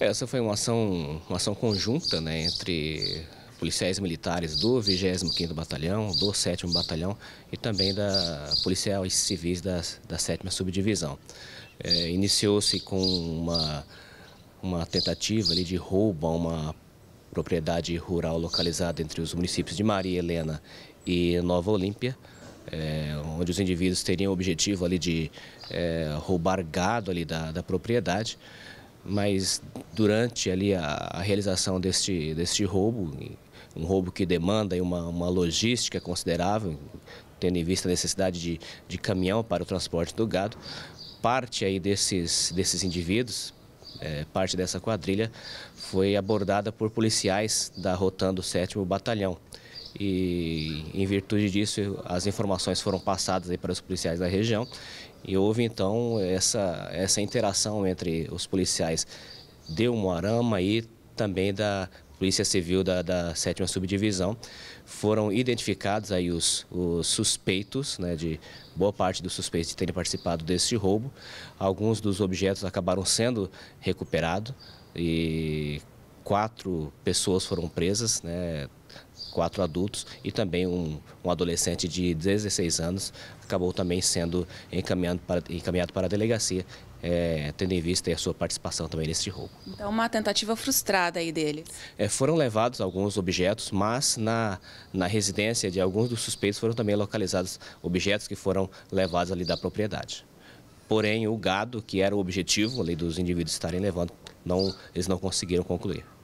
É, essa foi uma ação, uma ação conjunta né, entre policiais militares do 25º Batalhão, do 7º Batalhão e também da policiais civis da, da 7ª Subdivisão. É, Iniciou-se com uma, uma tentativa ali, de roubo a uma propriedade rural localizada entre os municípios de Maria Helena e Nova Olímpia, é, onde os indivíduos teriam o objetivo ali de é, roubar gado ali da, da propriedade mas durante ali a, a realização deste, deste roubo, um roubo que demanda uma, uma logística considerável, tendo em vista a necessidade de, de caminhão para o transporte do gado, parte aí desses, desses indivíduos, é, parte dessa quadrilha, foi abordada por policiais da Rotando 7 Batalhão e em virtude disso as informações foram passadas para os policiais da região e houve então essa, essa interação entre os policiais de Umuarama e também da Polícia Civil da, da sétima subdivisão. Foram identificados aí os, os suspeitos, né, de boa parte dos suspeitos de terem participado desse roubo. Alguns dos objetos acabaram sendo recuperados e quatro pessoas foram presas, né, quatro adultos e também um, um, adolescente de 16 anos acabou também sendo encaminhado para, encaminhado para a delegacia, é, tendo em vista a sua participação também neste roubo. Então uma tentativa frustrada aí deles. É, foram levados alguns objetos, mas na, na residência de alguns dos suspeitos foram também localizados objetos que foram levados ali da propriedade. Porém, o gado, que era o objetivo ali dos indivíduos estarem levando, não, eles não conseguiram concluir.